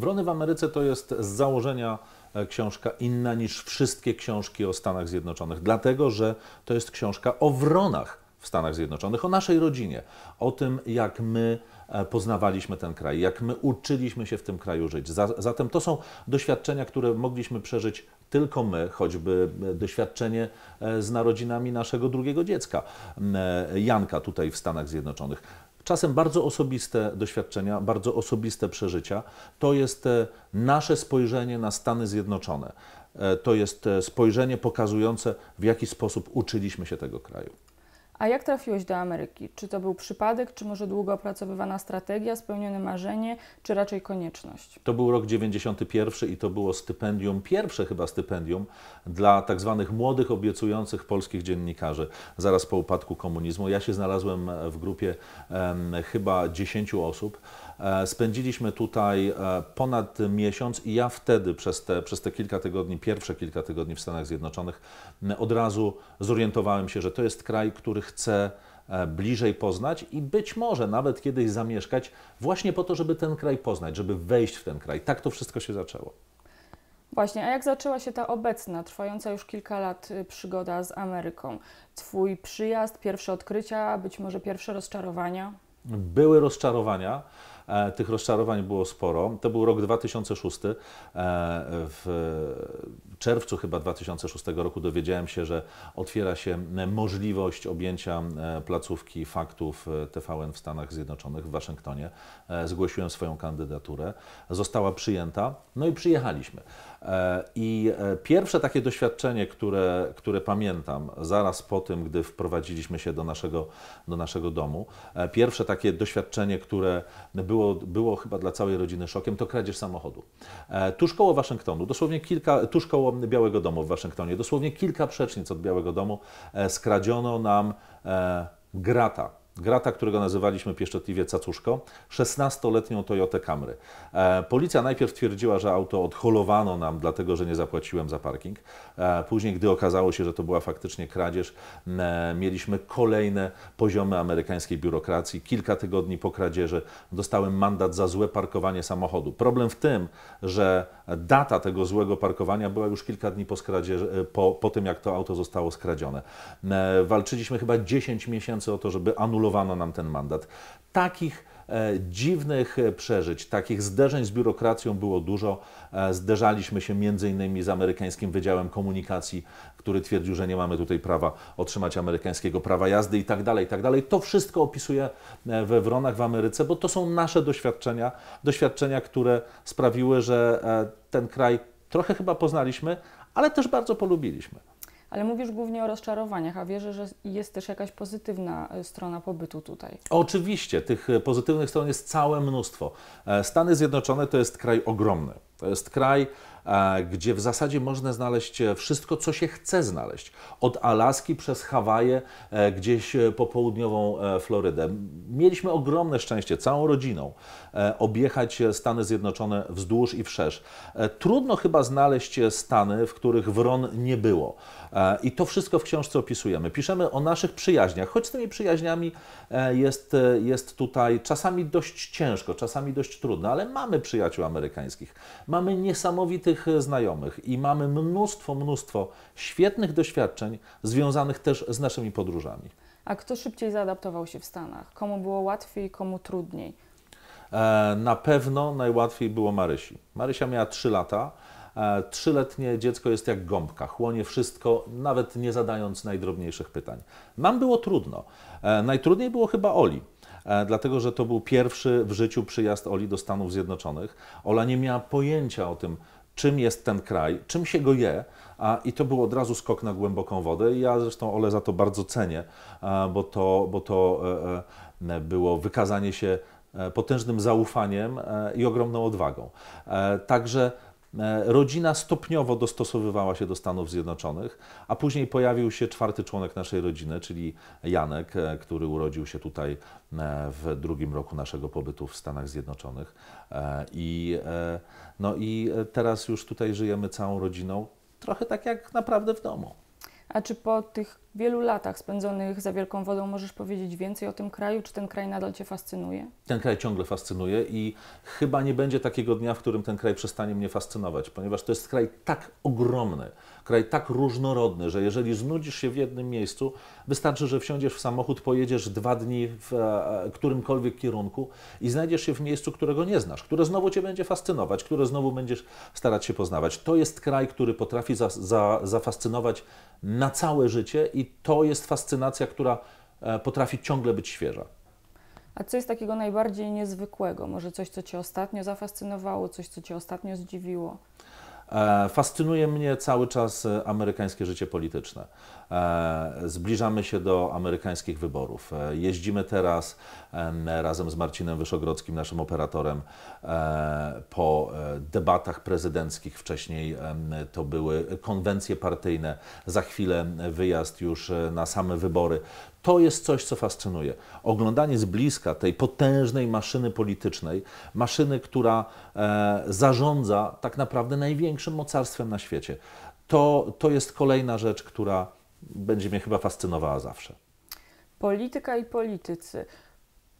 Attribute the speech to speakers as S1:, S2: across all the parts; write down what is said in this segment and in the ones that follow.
S1: Wrony w Ameryce to jest z założenia e, książka inna niż wszystkie książki o Stanach Zjednoczonych, dlatego że to jest książka o wronach w Stanach Zjednoczonych, o naszej rodzinie, o tym, jak my e, poznawaliśmy ten kraj, jak my uczyliśmy się w tym kraju żyć. Zatem to są doświadczenia, które mogliśmy przeżyć tylko my, choćby e, doświadczenie z narodzinami naszego drugiego dziecka, Janka tutaj w Stanach Zjednoczonych czasem bardzo osobiste doświadczenia, bardzo osobiste przeżycia. To jest e, nasze spojrzenie na Stany Zjednoczone. E, to jest e, spojrzenie pokazujące, w jaki sposób uczyliśmy się tego kraju.
S2: A jak trafiłeś do Ameryki? Czy to był przypadek, czy może długo opracowywana strategia, spełnione marzenie, czy raczej konieczność?
S1: To był rok 91 i to było stypendium, pierwsze chyba stypendium dla tak zwanych młodych, obiecujących polskich dziennikarzy. Zaraz po upadku komunizmu ja się znalazłem w grupie em, chyba 10 osób. E, spędziliśmy tutaj e, ponad miesiąc i ja wtedy przez te, przez te kilka tygodni, pierwsze kilka tygodni w Stanach Zjednoczonych od razu zorientowałem się, że to jest kraj, który chcę e, bliżej poznać i być może nawet kiedyś zamieszkać właśnie po to, żeby ten kraj poznać, żeby wejść w ten kraj. Tak to wszystko się zaczęło.
S2: Właśnie, a jak zaczęła się ta obecna, trwająca już kilka lat y, przygoda z Ameryką? Twój przyjazd, pierwsze odkrycia, być może pierwsze rozczarowania?
S1: Były rozczarowania. E, tych rozczarowań było sporo. To był rok 2006. E, w czerwcu chyba 2006 roku dowiedziałem się, że otwiera się możliwość objęcia e, placówki faktów TVN w Stanach Zjednoczonych, w Waszyngtonie. Zgłosiłem swoją kandydaturę. Została przyjęta, no i przyjechaliśmy. I pierwsze takie doświadczenie, które, które pamiętam, zaraz po tym, gdy wprowadziliśmy się do naszego, do naszego domu, pierwsze takie doświadczenie, które było było, było chyba dla całej rodziny szokiem, to kradzież samochodu. E, tuż koło Waszyngtonu, dosłownie kilka, tuż koło Białego Domu w Waszyngtonie, dosłownie kilka przecznic od Białego Domu e, skradziono nam e, grata Grata, którego nazywaliśmy pieszczotliwie cacuszko, 16-letnią Toyotę Camry. E, policja najpierw twierdziła, że auto odholowano nam, dlatego że nie zapłaciłem za parking. E, później, gdy okazało się, że to była faktycznie kradzież, e, mieliśmy kolejne poziomy amerykańskiej biurokracji. Kilka tygodni po kradzieży dostałem mandat za złe parkowanie samochodu. Problem w tym, że data tego złego parkowania była już kilka dni po, skradzie, e, po, po tym, jak to auto zostało skradzione. E, walczyliśmy chyba 10 miesięcy o to, żeby anulowano nam ten mandat. Takich E, dziwnych przeżyć, takich zderzeń z biurokracją było dużo. E, zderzaliśmy się między innymi z amerykańskim Wydziałem Komunikacji, który twierdził, że nie mamy tutaj prawa otrzymać amerykańskiego prawa jazdy i tak dalej, i tak dalej. To wszystko opisuje e, we Wronach w Ameryce, bo to są nasze doświadczenia, doświadczenia, które sprawiły, że ten kraj trochę chyba poznaliśmy, ale też bardzo polubiliśmy.
S2: Ale mówisz głównie o rozczarowaniach, a wierzę, że jest też jakaś pozytywna e, strona pobytu tutaj.
S1: Oczywiście, tych e, pozytywnych stron jest całe mnóstwo. E, Stany Zjednoczone to jest kraj ogromny. To jest kraj E, gdzie w zasadzie można znaleźć e, wszystko, co się chce znaleźć. Od Alaski przez Hawaje, e, gdzieś po południową Florydę. Mieliśmy ogromne szczęście, całą rodziną, objechać Stany Zjednoczone wzdłuż i wszerz. Trudno chyba znaleźć Stany, w których wron nie było. I to wszystko w książce opisujemy. Piszemy o naszych przyjaźniach, choć z tymi przyjaźniami jest, jest tutaj czasami dość ciężko, czasami dość trudno, ale mamy przyjaciół amerykańskich. Mamy niesamowitych moich znajomych i mamy mnóstwo, mnóstwo świetnych doświadczeń związanych też z naszymi podróżami.
S2: A kto szybciej zaadaptował się w Stanach? Komu było łatwiej, komu trudniej?
S1: E, na pewno najłatwiej było Marysi. Marysia miała 3 lata. E, trzyletnie dziecko jest jak gąbka, chłonie wszystko, nawet nie zadając najdrobniejszych pytań. Nam było trudno. E, najtrudniej było chyba Oli dlatego że to był pierwszy w życiu przyjazd Oli do Stanów Zjednoczonych. Ola nie miała pojęcia o tym, czym jest ten kraj, czym się go je. A, I to był od razu skok na głęboką wodę. I ja zresztą Ole za to bardzo cenię, bo to, bo to e, e, było wykazanie się e, potężnym zaufaniem i ogromną odwagą. Także E, rodzina stopniowo dostosowywała się do Stanów Zjednoczonych, a później pojawił się czwarty członek naszej rodziny, czyli Janek, e, który urodził się tutaj e, w drugim roku naszego pobytu w Stanach Zjednoczonych. I, no i teraz już tutaj żyjemy całą rodziną,
S2: trochę tak jak naprawdę w domu. A czy po tych wielu latach spędzonych za Wielką Wodą możesz powiedzieć więcej o tym kraju? Czy ten kraj nadal Cię fascynuje?
S1: Ten kraj ciągle fascynuje i chyba nie będzie takiego dnia, w którym ten kraj przestanie mnie fascynować, ponieważ to jest kraj tak ogromny, kraj tak różnorodny, że jeżeli znudzisz się w jednym miejscu, wystarczy, że wsiądziesz w samochód, pojedziesz dwa dni w e, e, którymkolwiek kierunku i znajdziesz się w miejscu, którego nie znasz, które znowu Cię będzie fascynować, które znowu będziesz starać się poznawać. To jest kraj, który potrafi za, za, zafascynować na całe życie i to jest fascynacja, która e, potrafi ciągle być świeża.
S2: A co jest takiego najbardziej niezwykłego? Może coś, co Cię ostatnio zafascynowało, coś, co Cię ostatnio zdziwiło?
S1: E, fascynuje mnie cały czas e, amerykańskie życie polityczne. E, zbliżamy się do amerykańskich wyborów. Jeździmy teraz razem z Marcinem Wyszogrodzkim, naszym operatorem, po debatach prezydenckich. Wcześniej to były konwencje partyjne. Za chwilę wyjazd już na same wybory. To jest coś, co fascynuje. Oglądanie z bliska tej potężnej maszyny politycznej, maszyny, która e, zarządza tak naprawdę największym mocarstwem na świecie. To, to jest kolejna rzecz, która będzie mnie chyba fascynowała zawsze.
S2: Polityka i politycy.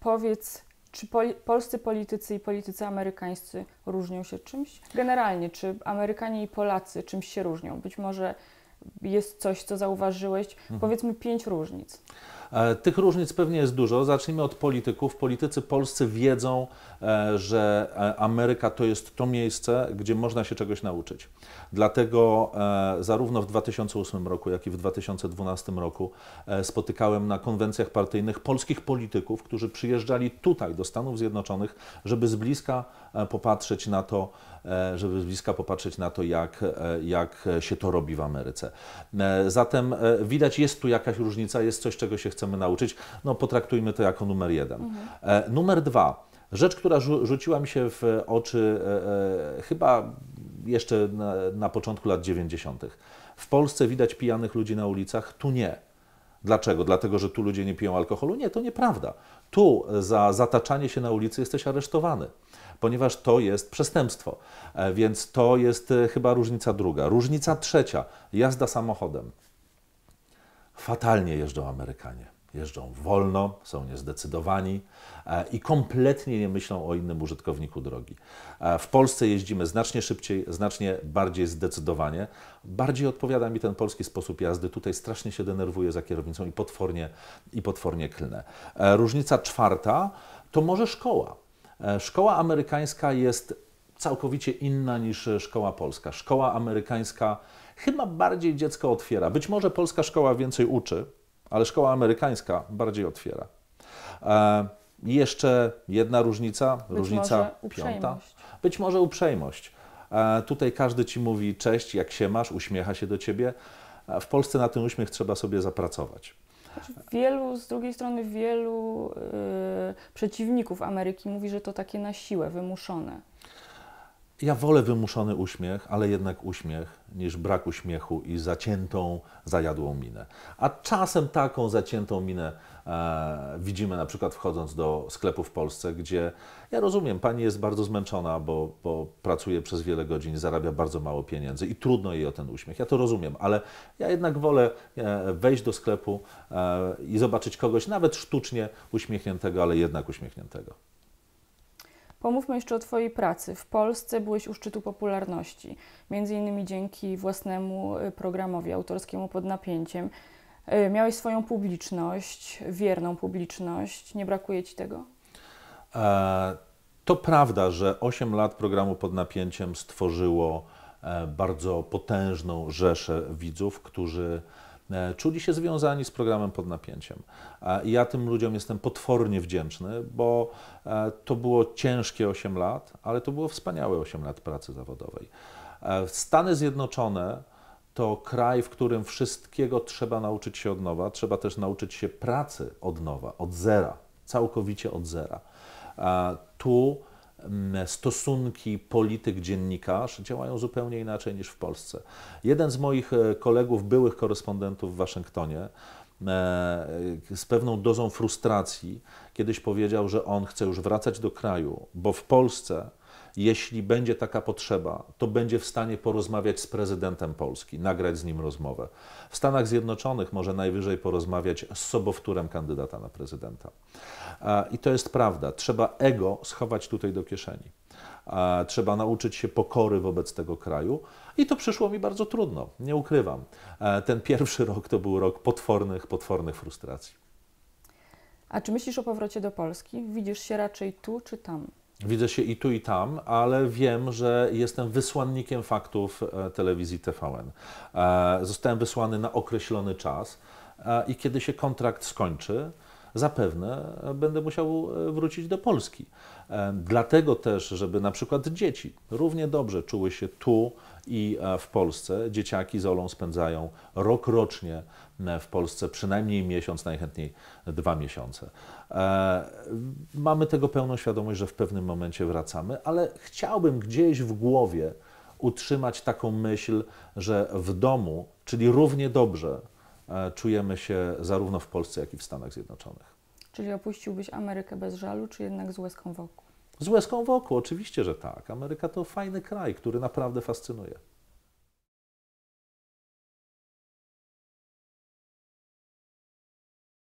S2: Powiedz, czy pol polscy politycy i politycy amerykańscy różnią się czymś? Generalnie, czy Amerykanie i Polacy czymś się różnią? Być może jest coś, co zauważyłeś? Mhm. Powiedzmy pięć różnic.
S1: E, tych różnic pewnie jest dużo. Zacznijmy od polityków. Politycy polscy wiedzą, e, że e, Ameryka to jest to miejsce, gdzie można się czegoś nauczyć. Dlatego zarówno w 2008 roku, jak i w 2012 roku spotykałem na konwencjach partyjnych polskich polityków, którzy przyjeżdżali tutaj do Stanów Zjednoczonych, żeby z bliska popatrzeć na to, żeby z bliska popatrzeć na to, jak, jak się to robi w Ameryce. Zatem widać, jest tu jakaś różnica, jest coś, czego się chce chcemy nauczyć, no potraktujmy to jako numer jeden. Mhm. E, numer dwa. Rzecz, która rzuciła mi się w oczy e, e, chyba jeszcze na, na początku lat 90. W Polsce widać pijanych ludzi na ulicach, tu nie. Dlaczego? Dlatego, że tu ludzie nie piją alkoholu? Nie, to nieprawda. Tu za zataczanie się na ulicy jesteś aresztowany, ponieważ to jest przestępstwo. E, więc to jest chyba różnica druga. Różnica trzecia jazda samochodem. Fatalnie jeżdżą Amerykanie jeżdżą wolno, są niezdecydowani e, i kompletnie nie myślą o innym użytkowniku drogi. E, w Polsce jeździmy znacznie szybciej, znacznie bardziej zdecydowanie. Bardziej odpowiada mi ten polski sposób jazdy. Tutaj strasznie się denerwuję za kierownicą i potwornie, i potwornie klnę. E, różnica czwarta to może szkoła. Szkoła amerykańska jest całkowicie inna niż szkoła polska. Szkoła amerykańska chyba bardziej dziecko otwiera. Być może polska szkoła więcej uczy, ale szkoła amerykańska bardziej otwiera. E, jeszcze jedna różnica, Być różnica piąta. Być może uprzejmość. E, tutaj każdy ci mówi cześć, jak się masz, uśmiecha się do ciebie. E, w Polsce na ten uśmiech trzeba sobie zapracować.
S2: Znaczy, wielu, z drugiej strony, wielu y, przeciwników Ameryki mówi, że to takie na siłę, wymuszone
S1: ja wolę wymuszony uśmiech, ale jednak uśmiech, niż brak uśmiechu i zaciętą, zajadłą minę. A czasem taką zaciętą minę e, widzimy na przykład wchodząc do sklepu w Polsce, gdzie ja rozumiem, pani jest bardzo zmęczona, bo, bo pracuje przez wiele godzin, zarabia bardzo mało pieniędzy i trudno jej o ten uśmiech. Ja to rozumiem, ale ja jednak wolę e, wejść do sklepu e, i zobaczyć kogoś, nawet sztucznie uśmiechniętego, ale jednak uśmiechniętego.
S2: Pomówmy jeszcze o Twojej pracy. W Polsce byłeś u szczytu popularności, między innymi dzięki własnemu y, programowi autorskiemu pod napięciem. Y, miałeś swoją publiczność, wierną publiczność. Nie brakuje Ci tego?
S1: E, to prawda, że 8 lat programu pod napięciem stworzyło e, bardzo potężną rzeszę widzów, którzy E, czuli się związani z programem pod napięciem. E, ja tym ludziom jestem potwornie wdzięczny, bo e, to było ciężkie 8 lat, ale to było wspaniałe 8 lat pracy zawodowej. Stany Zjednoczone to kraj, w którym wszystkiego trzeba nauczyć się od nowa, trzeba też nauczyć się pracy od nowa, od zera, całkowicie od zera. Tu stosunki polityk-dziennikarz działają zupełnie inaczej niż w Polsce. Jeden z moich e, kolegów, byłych korespondentów w Waszyngtonie, e, z pewną dozą frustracji kiedyś powiedział, że on chce już wracać do kraju, bo w Polsce jeśli będzie taka potrzeba, to będzie w stanie porozmawiać z prezydentem Polski, nagrać z nim rozmowę. W Stanach Zjednoczonych może najwyżej porozmawiać z sobowtórem kandydata na prezydenta. I to jest prawda. Trzeba ego schować tutaj do kieszeni. Trzeba nauczyć się pokory wobec tego kraju, i to przyszło mi bardzo trudno, nie ukrywam. Ten pierwszy rok to był rok potwornych, potwornych frustracji.
S2: A czy myślisz o powrocie do Polski? Widzisz się raczej tu czy tam?
S1: Widzę się i tu, i tam, ale wiem, że jestem wysłannikiem faktów e, telewizji TVN. E, zostałem wysłany na określony czas e, i kiedy się kontrakt skończy, zapewne będę musiał e, wrócić do Polski. E, dlatego też, żeby na przykład dzieci równie dobrze czuły się tu i e, w Polsce. Dzieciaki z Olą spędzają rok rocznie w Polsce, przynajmniej miesiąc, najchętniej dwa miesiące. Mamy tego pełną świadomość, że w pewnym momencie wracamy, ale chciałbym gdzieś w głowie utrzymać taką myśl, że w domu, czyli równie dobrze E, czujemy się zarówno w Polsce, jak i w Stanach Zjednoczonych.
S2: Czyli opuściłbyś Amerykę bez żalu, czy jednak z łezką wokół?
S1: Z łezką wokół, oczywiście, że tak. Ameryka to fajny kraj, który
S2: naprawdę fascynuje.